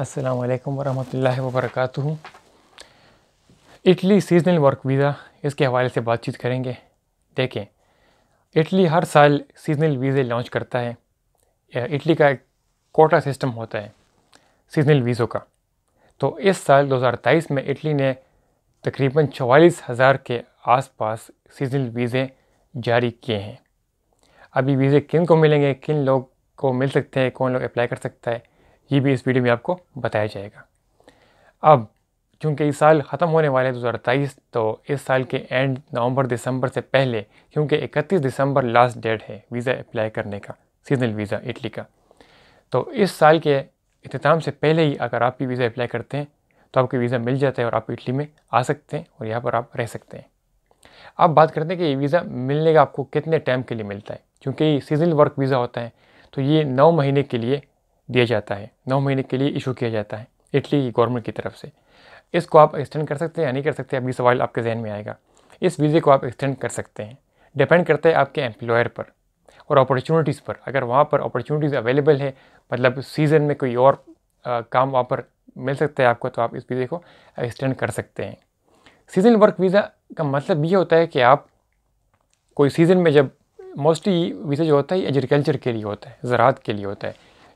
असलकम वरहमल वबरक इटली सीजनल वर्क वीज़ा इसके हवाले से बातचीत करेंगे देखें इटली हर साल सीजनल वीज़े लॉन्च करता है इटली का एक कोटा सिस्टम होता है सीजनल वीज़ों का तो इस साल 2023 में इटली ने तकरीबन चवालीस हज़ार के आसपास सीजनल वीज़े जारी किए हैं अभी वीज़े किन को मिलेंगे किन लोग को मिल सकते हैं कौन लोग अप्लाई कर सकता है ये भी इस वीडियो में आपको बताया जाएगा अब क्योंकि इस साल ख़त्म होने वाले दो तो इस साल के एंड नवंबर दिसंबर से पहले क्योंकि 31 दिसंबर लास्ट डेट है वीज़ा अप्लाई करने का सीजनल वीज़ा इटली का तो इस साल के अख्ताम से पहले ही अगर आप भी वीज़ा अप्लाई करते हैं तो आपके वीज़ा मिल जाता है और आप इटली में आ सकते हैं और यहाँ पर आप रह सकते हैं अब बात करते हैं कि ये वीज़ा मिलने का आपको कितने टाइम के लिए मिलता है क्योंकि सीजनल वर्क वीज़ा होता है तो ये नौ महीने के लिए दिया जाता है नौ महीने के लिए इशू किया जाता है इटली की गवर्नमेंट की तरफ से इसको आप एक्सटेंड कर सकते हैं या नहीं कर सकते अभी सवाल आपके जहन में आएगा इस वीज़े को आप एक्सटेंड कर सकते हैं डिपेंड करता है आपके एम्प्लॉयर पर और अपॉर्चुनिटीज़ पर अगर वहाँ पर अपॉर्चुनिटीज़ अवेलेबल है मतलब सीज़न में कोई और आ, काम वहाँ पर मिल सकता है आपको तो आप इस वीज़े को एक्सटेंड कर सकते हैं सीज़न वर्क वीज़ा का मतलब ये होता है कि आप कोई सीज़न में जब मोस्टली वीज़ा जो होता है एग्रीकल्चर के लिए होता है ज़रात के लिए होता है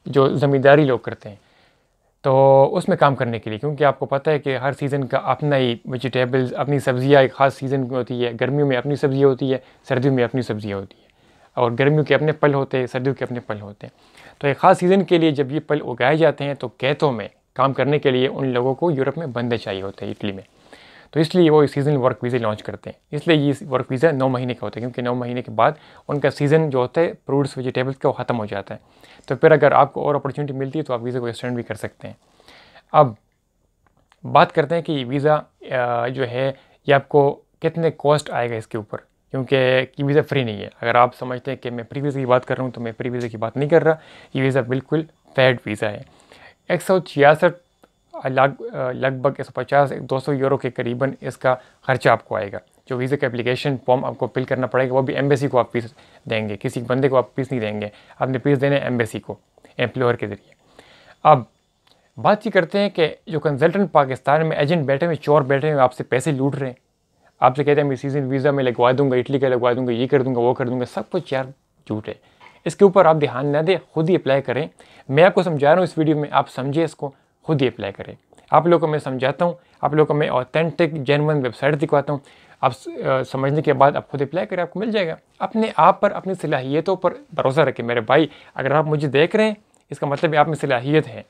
जो ज़मींदारी लोग करते हैं तो उसमें काम करने के लिए क्योंकि आपको पता है कि हर सीज़न का अपना ही वेजिटेबल्स अपनी सब्ज़ियाँ एक ख़ास सीज़न में होती है गर्मियों में अपनी सब्ज़ियाँ होती है सर्दियों में अपनी सब्ज़ियाँ होती है और गर्मियों के अपने पल होते हैं सर्दियों के अपने पल होते हैं तो एक ख़ास सीज़न के लिए जब ये पल उगाए जाते हैं तो कैतों में काम करने के लिए उन लोगों को यूरोप में बंदे चाहिए होते हैं इटली में तो इसलिए वो सीजनल वर्क वीज़ा लॉन्च करते हैं इसलिए ये वर्क वीज़ा नौ महीने का होता है क्योंकि नौ महीने के बाद उनका सीज़न जो होता है फ्रूट्स वेजिटेबल्स का वो ख़त्म हो जाता है तो फिर अगर आपको और अपॉर्चुनिटी मिलती है तो आप वीज़ा को एक्सटेंड भी कर सकते हैं अब बात करते हैं कि वीज़ा जो है ये आपको कितने कॉस्ट आएगा इसके ऊपर क्योंकि ये वीज़ा फ्री नहीं है अगर आप समझते हैं कि मैं फ्री वीज़ा की बात कर रहा हूँ तो मैं फ्री वीज़ा की बात नहीं कर रहा ये वीज़ा बिल्कुल पैड वीज़ा है एक सौ छियासठ लग लगभग एक सौ पचास एक दो सौ यूरो के करीबन इसका खर्चा आपको आएगा जो वीज़ा का एप्लीकेशन फॉर्म आपको फिल करना पड़ेगा वो भी एम्बेसी को आप फीस देंगे किसी बंदे को आप फीस नहीं देंगे आपने फीस देने एम्बेसी को एम्प्लॉयर के ज़रिए अब बात ये करते हैं कि जो कंसल्टेंट पाकिस्तान में एजेंट बैठे हुए चोर बैठे हुए आपसे पैसे लूट रहे हैं आपसे कहते हैं मैं सीजन वीज़ा में लगवा दूंगा इटली का लगवा दूंगा ये कर दूंगा वो कर दूंगा सब कुछ यार झूठ है इसके ऊपर आप ध्यान ना दें खुद ही अप्लाई करें मैं आपको समझा रहा हूँ इस वीडियो में आप समझे इसको खुद ही अप्लाई करें आप लोगों को मैं समझाता हूँ आप लोगों को मैं ऑथेंटिक जेनवन वेबसाइट दिखवाता हूँ आप समझने के बाद आप खुद अप्लाई करें आपको मिल जाएगा अपने आप पर अपनी सलाहियतों पर भरोसा रखें मेरे भाई अगर आप मुझे देख रहे हैं इसका मतलब आप में सलाहियत है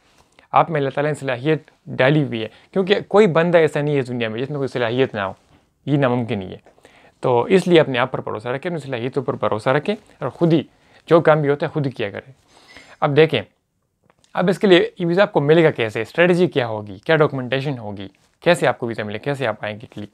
आप में अल्लाह ताली ने सलाहियत डाली हुई है क्योंकि कोई बंदा ऐसा नहीं है इस दुनिया में जिसमें कोई सलाहियत ना हो ये नामुमकिन ही है तो इसलिए अपने आप पर भरोसा रखें अपनी सलाहियतों पर भरोसा रखें और ख़ुद ही जो काम भी होता है खुद किया करें अब देखें अब इसके लिए ई वीज़ा आपको मिलेगा कैसे स्ट्रेटजी क्या होगी क्या डॉक्यूमेंटेशन होगी कैसे आपको वीज़ा मिलेगा कैसे आप आएंगे इटली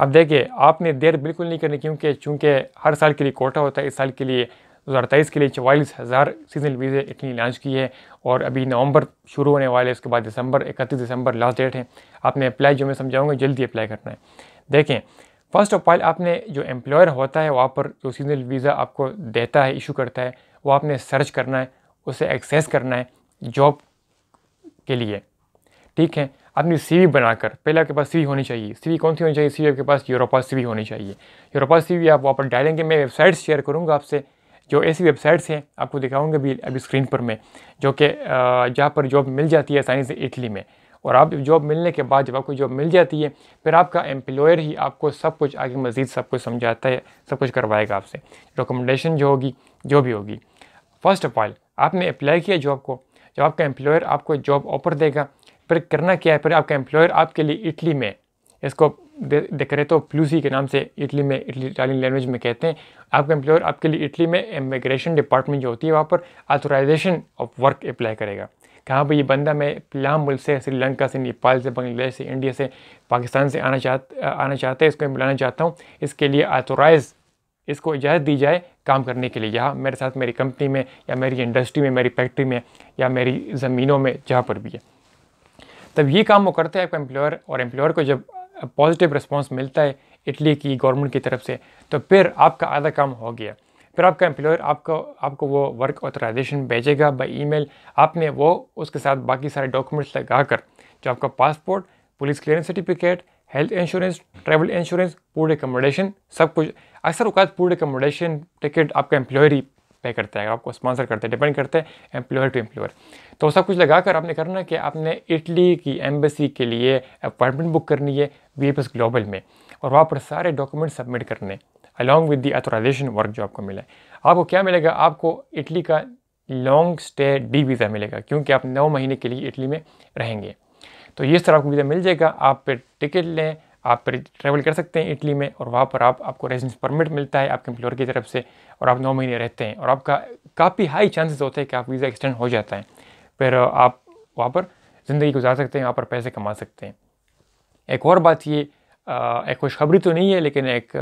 अब देखिए आपने देर बिल्कुल नहीं करनी क्योंकि चूँकि हर साल के लिए कोटा होता है इस साल के लिए दो हज़ार तेईस के लिए चवालीस हज़ार सीजनल वीज़े इटली लॉन्च की है और अभी नवंबर शुरू होने वाले उसके बाद दिसंबर इकतीस दिसंबर लास्ट डेट है आपने अप्लाई जो मैं समझाऊंगा जल्दी अप्लाई करना है देखें फर्स्ट ऑफ ऑल आपने जो एम्प्लॉयर होता है वहाँ पर जो सीजनल वीज़ा आपको देता है इशू करता है वो आपने सर्च करना है उसे एक्सेस करना है जॉब के लिए ठीक है अपनी सीवी बनाकर पहले आपके पास सीवी होनी चाहिए सीवी कौन सी होनी चाहिए सीवी आपके पास यूरोपा सीवी होनी चाहिए यूरोपा सीवी आप वहाँ पर डालेंगे मैं वेबसाइट्स शेयर करूँगा आपसे जो ऐसी वेबसाइट्स हैं आपको दिखाऊंगा भी अभी स्क्रीन पर मैं जो कि जहाँ पर जॉब मिल जाती है आसानी से इटली में और आप जॉब मिलने के बाद जब आपको जॉब मिल जाती है फिर आपका एम्प्लॉयर ही आपको सब कुछ आगे मज़ीद सब कुछ समझाता है सब कुछ करवाएगा आपसे रिकमेंडेशन जो होगी जो भी होगी फर्स्ट ऑफ ऑल आपने अप्लाई किया जॉब को जब आपका एम्प्लॉयर आपको जॉब ऑफर देगा पर करना क्या है पर आपका एम्प्लॉयर आपके लिए इटली में इसको देख रहे तो प्लूसी के नाम से इटली में इटली इटालियन लैंग्वेज में कहते हैं आपका एम्प्लॉयर आपके लिए इटली में इमिग्रेशन डिपार्टमेंट जो होती है वहाँ पर ऑथोराइजेशन ऑफ वर्क अप्लाई करेगा कहाँ पर ये बंदा मैं फिलहाल मुल्क से श्रीलंका से नेपाल से बांग्लादेश से इंडिया से पाकिस्तान से आना चाह आना चाहता है इसको मैं बुलाना चाहता हूँ इसके लिए ऑथोराइज इसको इजाज़त दी जाए काम करने के लिए यहाँ मेरे साथ मेरी कंपनी में या मेरी इंडस्ट्री में मेरी फैक्ट्री में या मेरी ज़मीनों में जहाँ पर भी है तब ये काम वो करते हैं आपका एम्प्लॉयर और एम्प्लॉयर को जब पॉजिटिव रिस्पॉन्स मिलता है इटली की गवर्नमेंट की तरफ से तो फिर आपका आधा काम हो गया फिर आपका एम्प्लॉयर आपको आपको वो वर्क ऑथराइजेशन भेजेगा बाई मेल आपने वो उसके साथ बाकी सारे डॉक्यूमेंट्स लगा कर जो आपका passport police clearance certificate health insurance travel insurance पूरे एकोमोडेशन सब कुछ अक्सर अवकात फूड एकोमोडेशन टिकट आपका एम्प्लॉयर ही पे करता है आपको स्पॉन्सर करते हैं डिपेंड करते हैं एम्प्लॉयर टू एम्प्लॉयर तो सब कुछ लगा कर आपने करना कि आपने इटली की एम्बेसी के लिए अपॉइंटमेंट बुक करनी है वी ग्लोबल में और वहाँ पर सारे डॉक्यूमेंट सबमिट करने along with the authorization work जो आपको मिला है आपको क्या मिलेगा आपको इटली का लॉन्ग स्टे डी वीज़ा मिलेगा क्योंकि आप नौ महीने के लिए इटली में रहेंगे तो ये सर आपको वीज़ा मिल जाएगा आप फिर टिकट लें आप फिर ट्रैवल कर सकते हैं इटली में और वहाँ पर आप आपको रेजिडेंस परमिट मिलता है आपके एम्प्लॉयर की तरफ से और आप नौ महीने रहते हैं और आपका काफ़ी हाई चांसेस होते हैं कि आप वीज़ा एक्सटेंड हो जाता है फिर आप वहाँ पर ज़िंदगी गुजार सकते हैं वहाँ पर पैसे कमा सकते हैं एक और बात ये एक खुशखबरी तो नहीं है लेकिन एक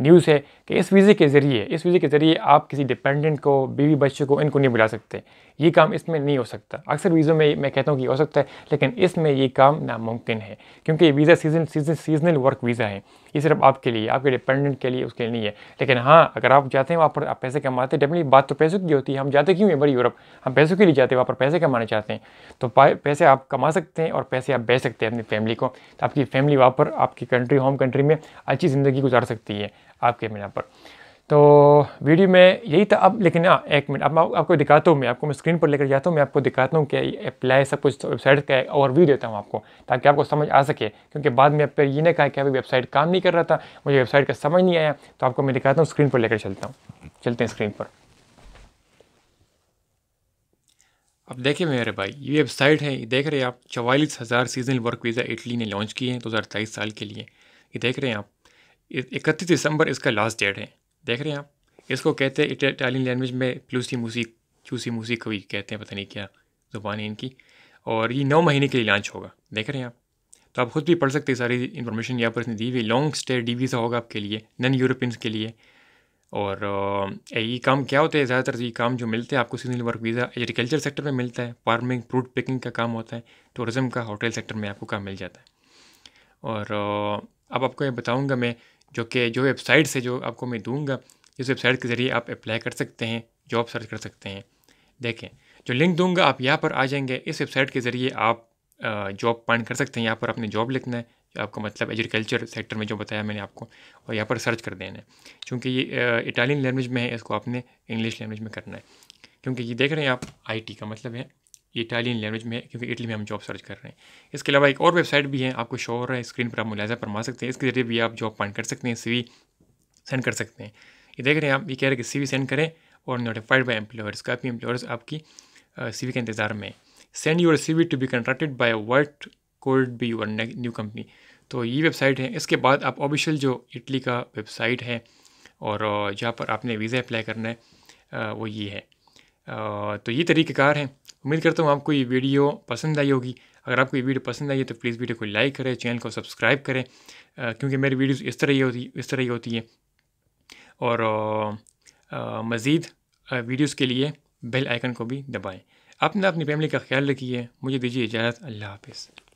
न्यूज़ है कि इस वीज़े के ज़रिए इस वीज़े के ज़रिए आप किसी डिपेंडेंट को बीवी बच्चे को इनको नहीं बुला सकते ये काम इसमें नहीं हो सकता अक्सर वीज़ों में मैं कहता हूँ कि हो सकता है लेकिन इसमें ये काम नामुमकिन है क्योंकि visa season season seasonal work visa है ये सिर्फ आपके लिए आपके डिपेंडेंट के लिए उसके लिए नहीं है लेकिन हाँ अगर आप जाते हैं वहाँ पर आप पैसे कमाते हैं डेफिनेटली बात तो पैसों की होती है हम जाते क्यों हैं बड़ी यूरोप हम पैसों के लिए जाते हैं वहाँ पर पैसे कमाने चाहते हैं तो पैसे आप कमा सकते हैं और पैसे आप बेच सकते हैं अपनी फैमिली को तो आपकी फैमिली वहाँ पर आपकी कंट्री होम कंट्री में अच्छी ज़िंदगी गुजार सकती है आपके बिना पर तो वीडियो में यही था अब लेकिन हाँ एक मिनट अब आप, आपको दिखाता हूँ मैं आपको मैं स्क्रीन पर लेकर जाता हूँ मैं आपको दिखाता हूँ कि अप्लाई सब कुछ वेबसाइट तो का ओवरव्यू देता हूँ आपको ताकि आपको समझ आ सके क्योंकि बाद में फिर ये नहीं कहा कि अभी वेबसाइट काम नहीं कर रहा था मुझे वेबसाइट का समझ नहीं आया तो आपको मैं दिखाता हूँ स्क्रीन पर लेकर चलता हूँ चलते हैं स्क्रीन पर अब देखिए मेरे भाई ये वेबसाइट है देख रहे हैं आप चवालीस हज़ार सीजनल वर्क वीज़ा इटली ने लॉन्च किए हैं दो हज़ार तेईस साल के लिए ये देख रहे हैं आप इकतीस दिसंबर इसका लास्ट डेट है देख रहे हैं आप इसको कहते हैं इटालियन लैंग्वेज में प्लूसी मूसिक चूसी मूसिक भी कहते हैं पता नहीं क्या ज़ुबान है इनकी और ये नौ महीने के लिए लॉन्च होगा देख रहे हैं आप तो आप खुद भी पढ़ सकते हैं सारी इन्फॉर्मेशन यहाँ पर इसने दी हुई लॉन्ग स्टे डी वीज़ा होगा आपके लिए नन यूरोपियंस के लिए और ये काम क्या होता है ज़्यादातर ये काम जो मिलते हैं आपको seasonal work visa agriculture sector में मिलता है फार्मिंग फ्रूट पिकिंग का काम होता है टूरिज़म का होटल सेक्टर में आपको काम मिल जाता है और अब आपको ये बताऊँगा मैं जो कि जो वेबसाइट से जो आपको मैं दूंगा इस वेबसाइट के ज़रिए आप अप्लाई कर सकते हैं जॉब सर्च कर सकते हैं देखें जो लिंक दूंगा आप यहाँ पर आ जाएंगे इस वेबसाइट के ज़रिए आप जॉब पॉइंट कर सकते हैं यहाँ पर आपने जॉब लिखना है जो आपका मतलब एग्रीकल्चर सेक्टर में जो बताया मैंने आपको और यहाँ पर सर्च कर देना है क्योंकि ये इटालियन लैंग्वेज में है इसको आपने इंग्लिश लैंग्वेज में करना है क्योंकि ये देख रहे हैं आप आईटी का मतलब है इटालियन लैंग्वेज में है क्योंकि इटली में हम जॉब सर्च कर रहे हैं इसके अलावा एक और वेबसाइट भी है आपको रहा है स्क्रीन पर आप मुलायजा फरमा सकते हैं इसके ज़रिए भी आप जॉब पॉइंट कर सकते हैं सी सेंड कर सकते हैं ये देख रहे हैं आप ये कह रहे हैं कि सी सेंड करें और नोटिफाइड बाई एम्प्लॉयर्स काफ़ी एम्प्लॉयर्स आपकी सी के इंतज़ार में send your C to be contracted by what could be your new company तो ये वेबसाइट है इसके बाद आप ऑफिशियल जो इटली का वेबसाइट है और जहाँ पर आपने वीज़ा अप्लाई करना है वो ये है तो ये तरीक़ेकार हैं उम्मीद करता हूँ आपको ये वीडियो पसंद आई होगी अगर आपको ये वीडियो पसंद आई है तो प्लीज़ वीडियो को लाइक करें चैनल को सब्सक्राइब करें क्योंकि मेरी वीडियोज़ इस तरह ही होती इस तरह ही होती है और मज़ीद वीडियोज़ के लिए बेल आइकन को भी दबाएँ अपने अपनी फैमिली का ख्याल रखिए मुझे दीजिए इजाज़त अल्लाह हाफिज़